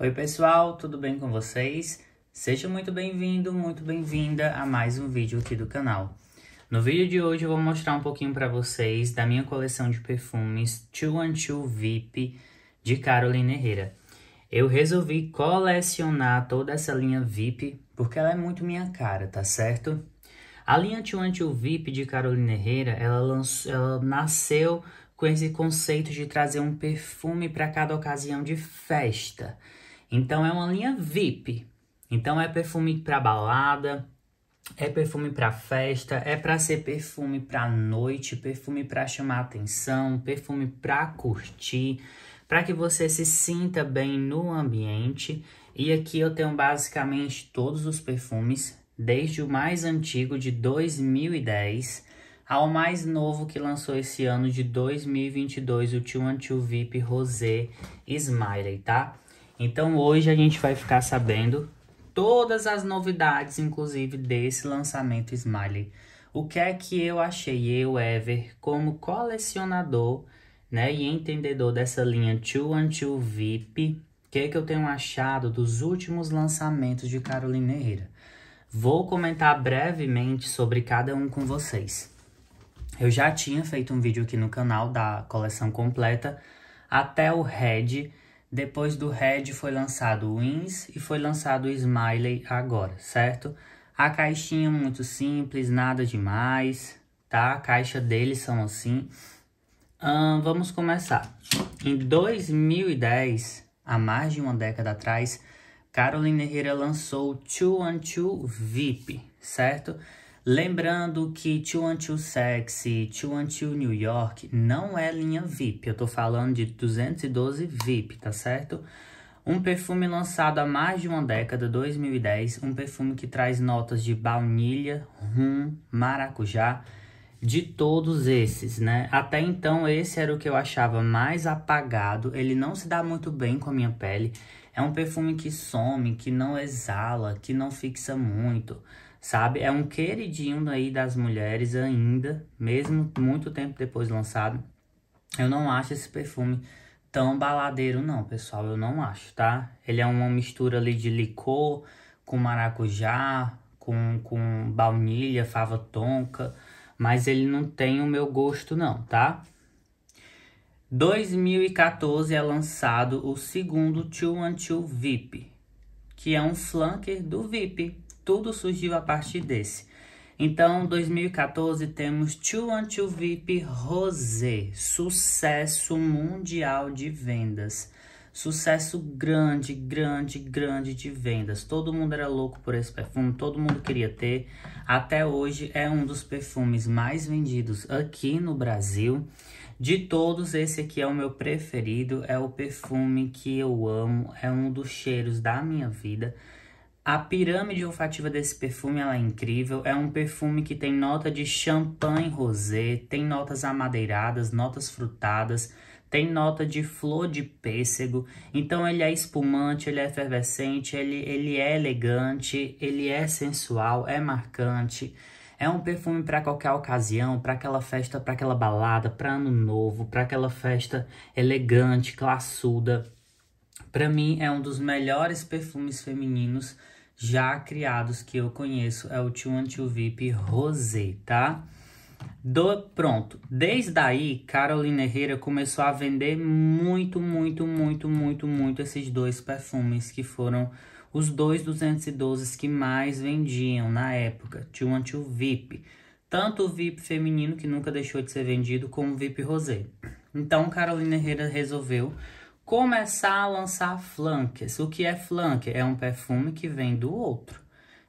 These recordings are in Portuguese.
Oi, pessoal, tudo bem com vocês? Seja muito bem-vindo, muito bem-vinda a mais um vídeo aqui do canal. No vídeo de hoje eu vou mostrar um pouquinho para vocês da minha coleção de perfumes 212 VIP de Caroline Herrera. Eu resolvi colecionar toda essa linha VIP porque ela é muito minha cara, tá certo? A linha 212 VIP de Caroline Herrera, ela, lançou, ela nasceu com esse conceito de trazer um perfume para cada ocasião de festa. Então é uma linha VIP. Então é perfume para balada, é perfume para festa, é para ser perfume para noite, perfume para chamar atenção, perfume para curtir, para que você se sinta bem no ambiente. E aqui eu tenho basicamente todos os perfumes, desde o mais antigo de 2010 ao mais novo que lançou esse ano de 2022, o 212 VIP Rosé Smiley, tá? Então hoje a gente vai ficar sabendo todas as novidades, inclusive desse lançamento Smiley. O que é que eu achei, eu, Ever, como colecionador né, e entendedor dessa linha 212 VIP, o que, é que eu tenho achado dos últimos lançamentos de Carolina Herrera? Vou comentar brevemente sobre cada um com vocês. Eu já tinha feito um vídeo aqui no canal da coleção completa até o Red, depois do Red foi lançado o Wins e foi lançado o Smiley agora, certo? A caixinha é muito simples, nada demais, tá? A caixa deles são assim. vamos começar. Em 2010, há mais de uma década atrás, Caroline Herrera lançou o 212 VIP, certo? Lembrando que Too Until Sexy, Too Until New York não é linha VIP. Eu tô falando de 212 VIP, tá certo? Um perfume lançado há mais de uma década, 2010. Um perfume que traz notas de baunilha, rum, maracujá. De todos esses, né? Até então, esse era o que eu achava mais apagado. Ele não se dá muito bem com a minha pele. É um perfume que some, que não exala, que não fixa muito sabe? É um queridinho aí das mulheres ainda, mesmo muito tempo depois lançado. Eu não acho esse perfume tão baladeiro não, pessoal, eu não acho, tá? Ele é uma mistura ali de licor com maracujá, com, com baunilha, fava tonka, mas ele não tem o meu gosto não, tá? 2014 é lançado o segundo Two VIP, que é um flanker do VIP, tudo surgiu a partir desse. Então, 2014 temos Two and Two VIP Rosé, sucesso mundial de vendas. Sucesso grande, grande, grande de vendas. Todo mundo era louco por esse perfume, todo mundo queria ter. Até hoje é um dos perfumes mais vendidos aqui no Brasil. De todos, esse aqui é o meu preferido, é o perfume que eu amo, é um dos cheiros da minha vida. A pirâmide olfativa desse perfume é incrível. É um perfume que tem nota de champanhe rosé, tem notas amadeiradas, notas frutadas, tem nota de flor de pêssego, então ele é espumante, ele é efervescente, ele, ele é elegante, ele é sensual, é marcante. É um perfume para qualquer ocasião, para aquela festa, para aquela balada, para ano novo, para aquela festa elegante, classuda. Para mim é um dos melhores perfumes femininos já criados que eu conheço é o Tio Antio VIP Rosé, tá? Do, pronto, desde aí Carolina Herrera começou a vender muito, muito, muito, muito, muito esses dois perfumes que foram os dois 212 que mais vendiam na época, Tio Antio VIP. Tanto o VIP feminino, que nunca deixou de ser vendido, como o VIP Rosé. Então Carolina Herrera resolveu começar a lançar flanques. O que é flanque É um perfume que vem do outro.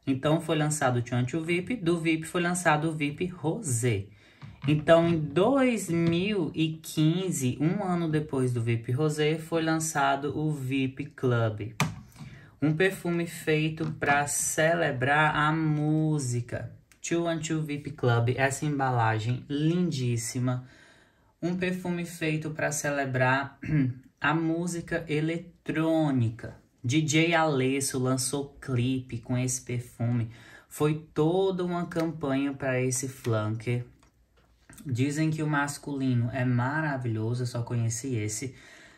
Então, foi lançado o Chantio VIP, do VIP foi lançado o VIP Rosé. Então, em 2015, um ano depois do VIP Rosé, foi lançado o VIP Club. Um perfume feito para celebrar a música. 212 VIP Club, essa embalagem lindíssima. Um perfume feito para celebrar a música eletrônica. DJ Alesso lançou clipe com esse perfume. Foi toda uma campanha para esse flanker. Dizem que o masculino é maravilhoso, eu só conheci esse.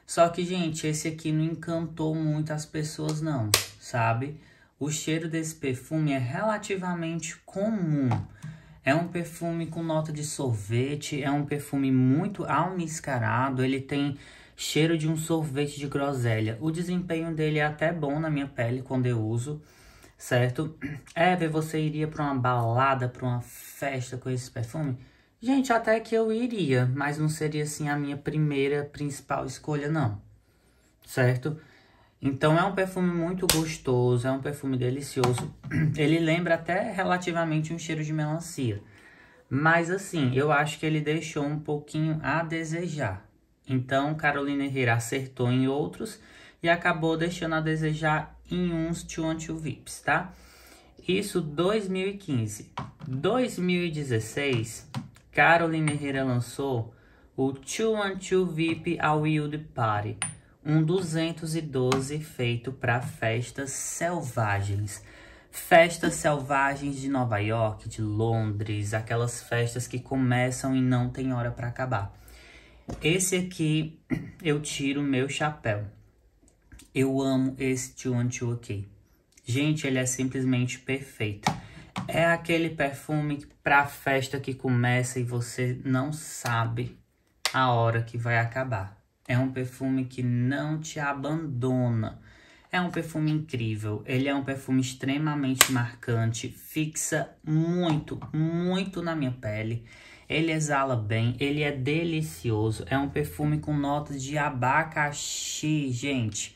Só que, gente, esse aqui não encantou muito as pessoas não, sabe? O cheiro desse perfume é relativamente comum. É um perfume com nota de sorvete, é um perfume muito almiscarado, ele tem Cheiro de um sorvete de groselha. O desempenho dele é até bom na minha pele quando eu uso, certo? Ever, é, você iria para uma balada, para uma festa com esse perfume? Gente, até que eu iria, mas não seria assim a minha primeira, principal escolha, não. Certo? Então é um perfume muito gostoso, é um perfume delicioso. Ele lembra até relativamente um cheiro de melancia. Mas assim, eu acho que ele deixou um pouquinho a desejar, então, Carolina Herrera acertou em outros e acabou deixando a desejar em uns Tio Vips, tá? Isso 2015. 2016, Caroline Herrera lançou o 212 VIP ao Wild Party, um 212 feito para festas selvagens. Festas selvagens de Nova York, de Londres, aquelas festas que começam e não tem hora para acabar. Esse aqui eu tiro meu chapéu. Eu amo esse Too and Too aqui. Gente, ele é simplesmente perfeito. É aquele perfume pra festa que começa e você não sabe a hora que vai acabar. É um perfume que não te abandona. É um perfume incrível. Ele é um perfume extremamente marcante, fixa muito, muito na minha pele. Ele exala bem, ele é delicioso. É um perfume com notas de abacaxi, gente.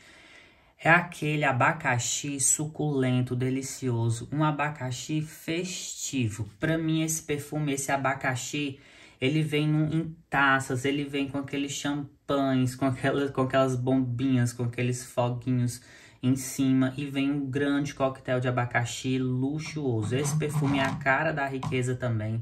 É aquele abacaxi suculento, delicioso, um abacaxi festivo. Para mim esse perfume, esse abacaxi, ele vem em taças, ele vem com aqueles champanhes, com aquelas, com aquelas bombinhas, com aqueles foguinhos em cima e vem um grande coquetel de abacaxi luxuoso. Esse perfume é a cara da riqueza também.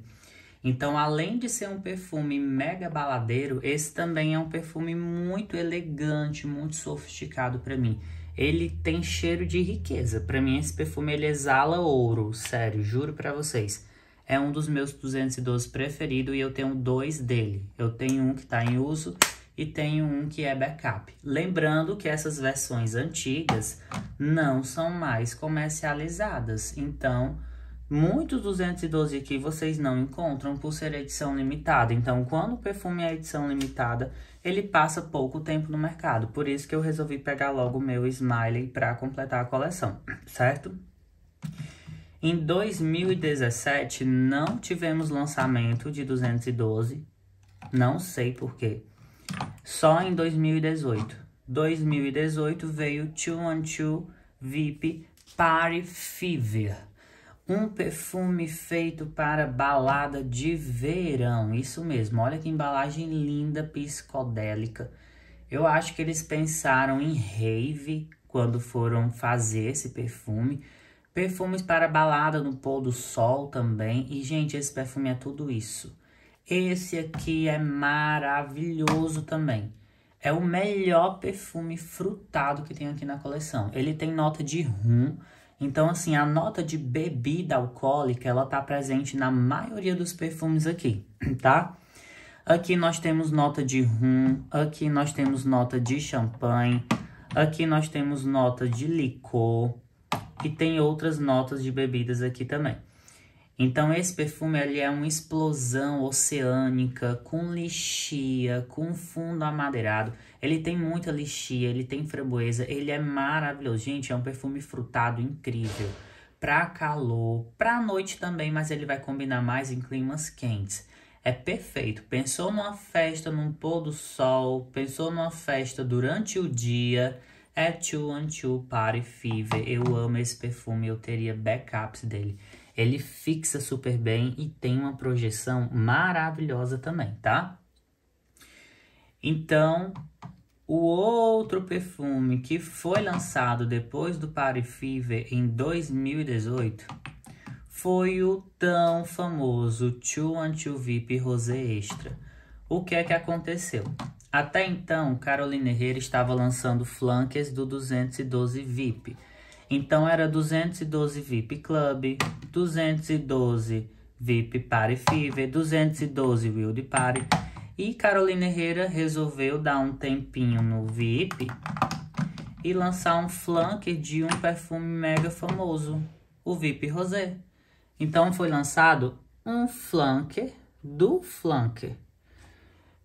Então, além de ser um perfume mega baladeiro, esse também é um perfume muito elegante, muito sofisticado para mim. Ele tem cheiro de riqueza. Para mim, esse perfume ele exala ouro, sério, juro para vocês. É um dos meus 212 preferidos e eu tenho dois dele. Eu tenho um que está em uso e tenho um que é backup. Lembrando que essas versões antigas não são mais comercializadas, então Muitos 212 aqui vocês não encontram por ser edição limitada. Então, quando o perfume é edição limitada, ele passa pouco tempo no mercado. Por isso que eu resolvi pegar logo o meu Smiley para completar a coleção, certo? Em 2017, não tivemos lançamento de 212. Não sei porquê. Só em 2018. 2018 veio 212 VIP Party Fever um perfume feito para balada de verão. Isso mesmo, olha que embalagem linda, psicodélica. Eu acho que eles pensaram em rave quando foram fazer esse perfume. Perfumes para balada no pôr do sol também. E, gente, esse perfume é tudo isso. Esse aqui é maravilhoso também. É o melhor perfume frutado que tem aqui na coleção. Ele tem nota de rum, então, assim, a nota de bebida alcoólica, ela tá presente na maioria dos perfumes aqui, tá? Aqui nós temos nota de rum, aqui nós temos nota de champanhe, aqui nós temos nota de licor e tem outras notas de bebidas aqui também. Então esse perfume ele é uma explosão oceânica com lixia, com fundo amadeirado. Ele tem muita lixia, ele tem framboesa, ele é maravilhoso. Gente, é um perfume frutado incrível. Pra calor, pra noite também, mas ele vai combinar mais em climas quentes. É perfeito. Pensou numa festa num pôr do sol, pensou numa festa durante o dia, é 212 Party Fever. Eu amo esse perfume, eu teria backups dele. Ele fixa super bem e tem uma projeção maravilhosa também, tá? Então, o outro perfume que foi lançado depois do Party Fever em 2018 foi o tão famoso 212 VIP Rosé Extra. O que é que aconteceu? Até então, Caroline Herrera estava lançando flanques do 212 VIP, então era 212 VIP Club, 212 VIP Party Fever, 212 Wild Party. E Carolina Herrera resolveu dar um tempinho no VIP e lançar um flanker de um perfume mega famoso, o VIP Rosé. Então foi lançado um flanker do flanker.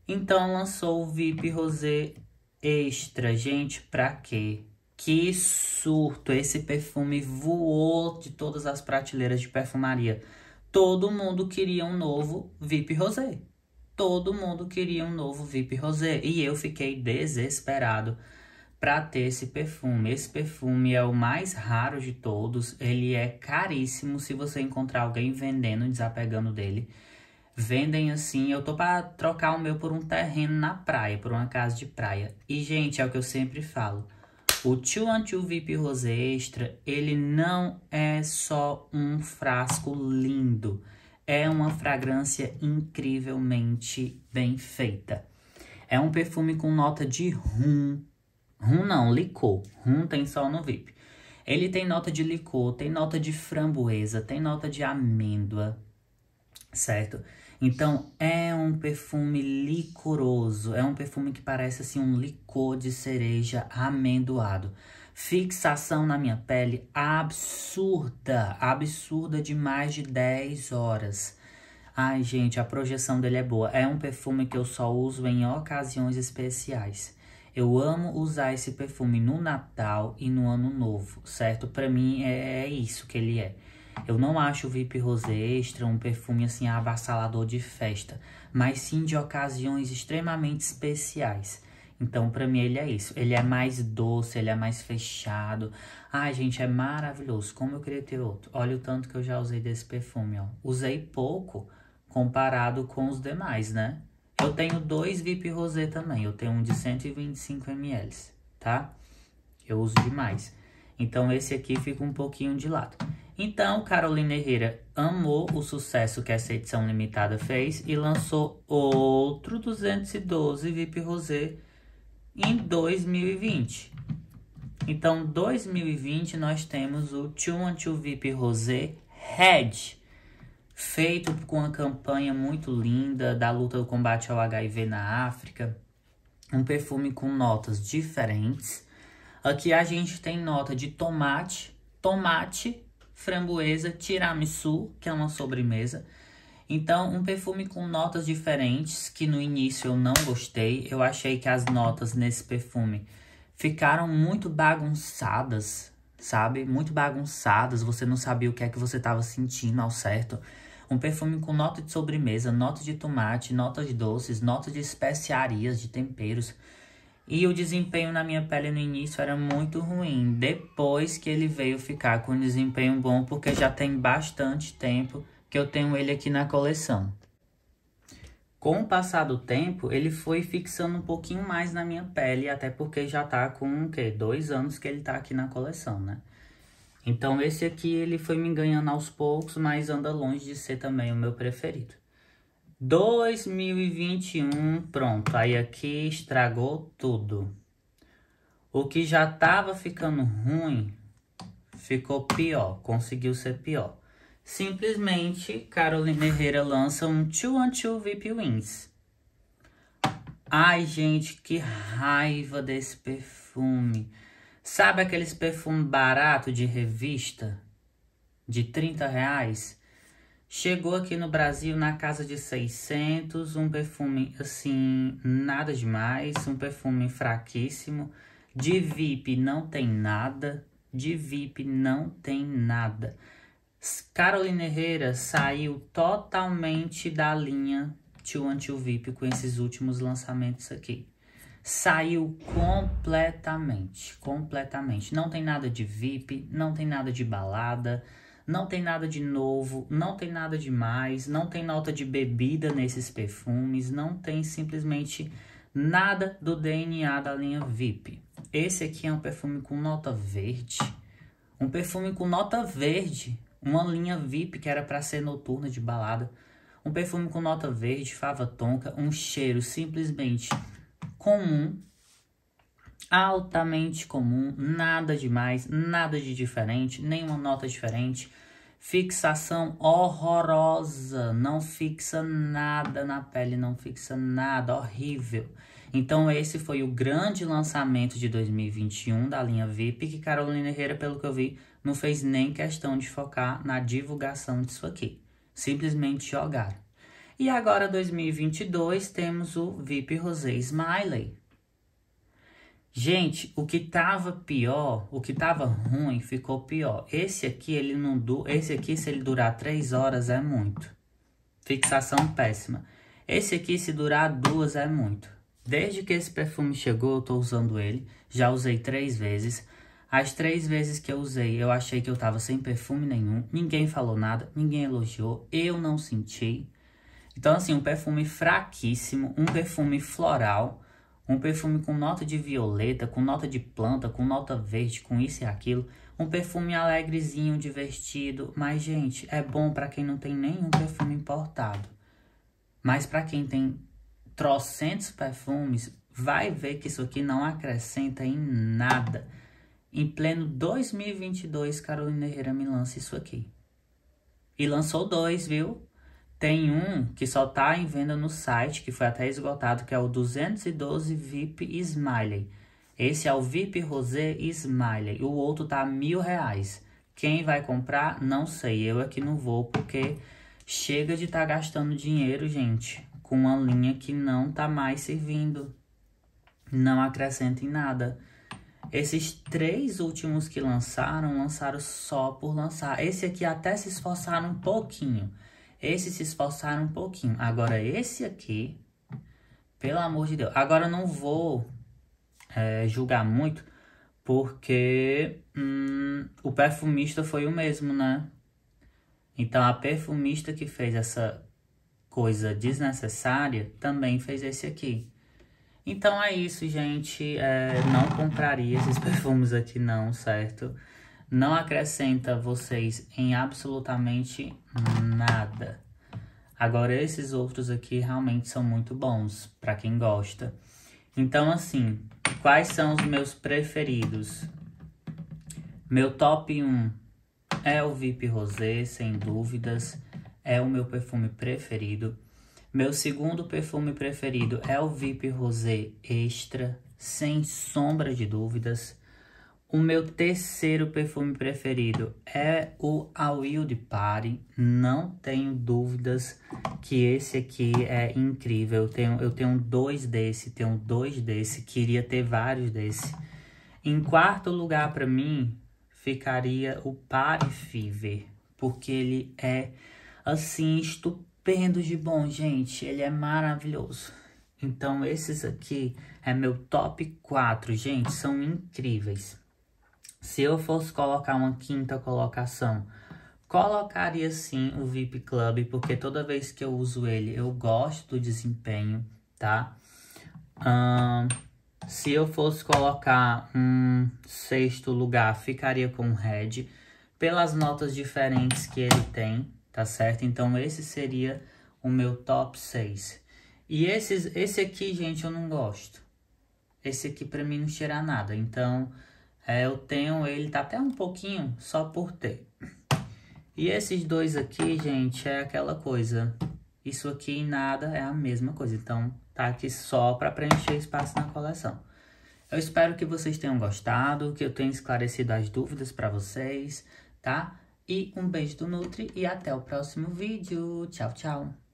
Então lançou o VIP Rosé Extra, gente, pra quê? Que surto! Esse perfume voou de todas as prateleiras de perfumaria. Todo mundo queria um novo VIP Rosé. Todo mundo queria um novo VIP Rosé. E eu fiquei desesperado para ter esse perfume. Esse perfume é o mais raro de todos, ele é caríssimo se você encontrar alguém vendendo, desapegando dele. Vendem assim, eu tô para trocar o meu por um terreno na praia, por uma casa de praia. E gente, é o que eu sempre falo. O Tio Antio VIP Rose Extra, ele não é só um frasco lindo, é uma fragrância incrivelmente bem feita. É um perfume com nota de rum, rum não, licor, rum tem só no VIP. Ele tem nota de licor, tem nota de framboesa, tem nota de amêndoa, certo? Então é um perfume licoroso, é um perfume que parece assim um licor de cereja amendoado. Fixação na minha pele absurda, absurda de mais de 10 horas. Ai, gente, a projeção dele é boa. É um perfume que eu só uso em ocasiões especiais. Eu amo usar esse perfume no Natal e no Ano Novo, certo? Para mim é, é isso que ele é. Eu não acho o Vip Rosé Extra um perfume assim avassalador de festa, mas sim de ocasiões extremamente especiais. Então, para mim, ele é isso. Ele é mais doce, ele é mais fechado. Ai, gente, é maravilhoso. Como eu queria ter outro. Olha o tanto que eu já usei desse perfume, ó. Usei pouco comparado com os demais, né? Eu tenho dois VIP Rosé também. Eu tenho um de 125 ml, tá? Eu uso demais. Então, esse aqui fica um pouquinho de lado. Então, Carolina Herrera amou o sucesso que essa edição limitada fez e lançou outro 212 VIP Rosé em 2020. Então, 2020 nós temos o 212 VIP Rosé Red, feito com uma campanha muito linda da luta do combate ao HIV na África. Um perfume com notas diferentes. Aqui a gente tem nota de tomate, tomate framboesa, tiramisu, que é uma sobremesa. Então, um perfume com notas diferentes, que no início eu não gostei. Eu achei que as notas nesse perfume ficaram muito bagunçadas, sabe? Muito bagunçadas, você não sabia o que é que você estava sentindo ao certo. Um perfume com nota de sobremesa, nota de tomate, notas doces, notas de especiarias, de temperos. E o desempenho na minha pele no início era muito ruim. Depois que ele veio ficar com um desempenho bom, porque já tem bastante tempo que eu tenho ele aqui na coleção. Com o passar do tempo, ele foi fixando um pouquinho mais na minha pele, até porque já tá com o quê? Dois anos que ele tá aqui na coleção, né? Então esse aqui ele foi me ganhando aos poucos, mas anda longe de ser também o meu preferido. 2021, pronto, aí aqui estragou tudo. O que já tava ficando ruim, ficou pior, conseguiu ser pior. Simplesmente, Carolina Herrera lança um 2 2 VIP Wins. Ai, gente, que raiva desse perfume. Sabe aqueles perfumes barato de revista? De 30 reais? Chegou aqui no Brasil na casa de 600, um perfume assim, nada demais, um perfume fraquíssimo. De VIP não tem nada, de VIP não tem nada. Carolina Herrera saiu totalmente da linha Tio anti VIP com esses últimos lançamentos aqui. Saiu completamente, completamente. Não tem nada de VIP, não tem nada de balada. Não tem nada de novo, não tem nada de mais, não tem nota de bebida nesses perfumes, não tem simplesmente nada do DNA da linha VIP. Esse aqui é um perfume com nota verde. Um perfume com nota verde, uma linha VIP que era para ser noturna de balada. Um perfume com nota verde, fava tonka, um cheiro simplesmente comum, altamente comum, nada demais, nada de diferente, nenhuma nota diferente. Fixação horrorosa, não fixa nada na pele, não fixa nada, horrível. Então esse foi o grande lançamento de 2021 da linha VIP que Carolina Herrera, pelo que eu vi, não fez nem questão de focar na divulgação disso aqui. Simplesmente jogaram. E agora 2022 temos o VIP Rosé Smiley, Gente, o que tava pior, o que tava ruim ficou pior. Esse aqui, ele não du... esse aqui se ele durar 3 horas é muito. Fixação péssima. Esse aqui se durar duas é muito. Desde que esse perfume chegou, eu tô usando ele. Já usei três vezes. As três vezes que eu usei, eu achei que eu tava sem perfume nenhum. Ninguém falou nada, ninguém elogiou, eu não senti. Então, assim, um perfume fraquíssimo, um perfume floral. Um perfume com nota de violeta, com nota de planta, com nota verde, com isso e aquilo. Um perfume alegrezinho, divertido. Mas, gente, é bom para quem não tem nenhum perfume importado. Mas para quem tem trocentos perfumes, vai ver que isso aqui não acrescenta em nada. Em pleno 2022, Carolina Herrera me lança isso aqui. E lançou dois, viu? Tem um que só tá em venda no site, que foi até esgotado, que é o 212 VIP Smiley. Esse é o VIP Rosé Smiley. O outro tá mil reais. Quem vai comprar, não sei. Eu aqui é não vou, porque chega de estar tá gastando dinheiro, gente, com uma linha que não tá mais servindo. Não acrescenta em nada. Esses três últimos que lançaram, lançaram só por lançar. Esse aqui até se esforçaram um pouquinho. Esse se esforçaram um pouquinho. Agora, esse aqui, pelo amor de Deus. Agora, eu não vou é, julgar muito, porque hum, o perfumista foi o mesmo, né? Então, a perfumista que fez essa coisa desnecessária também fez esse aqui. Então é isso, gente. É, não compraria esses perfumes aqui não, certo? não acrescenta vocês em absolutamente nada. Agora, esses outros aqui realmente são muito bons, para quem gosta. Então, assim, quais são os meus preferidos? Meu top 1 é o VIP Rosé, sem dúvidas, é o meu perfume preferido. Meu segundo perfume preferido é o VIP Rosé Extra, sem sombra de dúvidas. O meu terceiro perfume preferido é o A Wild Party. Não tenho dúvidas que esse aqui é incrível. Eu tenho, eu tenho dois desse, tenho dois desse. Queria ter vários desse. Em quarto lugar para mim ficaria o Party Fever. Porque ele é, assim, estupendo de bom, gente. Ele é maravilhoso. Então, esses aqui é meu top 4, gente, são incríveis. Se eu fosse colocar uma quinta colocação, colocaria sim o VIP Club, porque toda vez que eu uso ele, eu gosto do desempenho, tá? se eu fosse colocar um sexto lugar, ficaria com o Red, pelas notas diferentes que ele tem, tá certo? Então, esse seria o meu top 6. E esses, esse aqui, gente, eu não gosto. Esse aqui, pra mim, não cheira nada. Então, é, eu tenho ele, tá até um pouquinho, só por ter. E esses dois aqui, gente, é aquela coisa. Isso aqui e nada é a mesma coisa. Então, tá aqui só para preencher espaço na coleção. Eu espero que vocês tenham gostado, que eu tenha esclarecido as dúvidas para vocês, tá? E um beijo do Nutri e até o próximo vídeo. Tchau, tchau!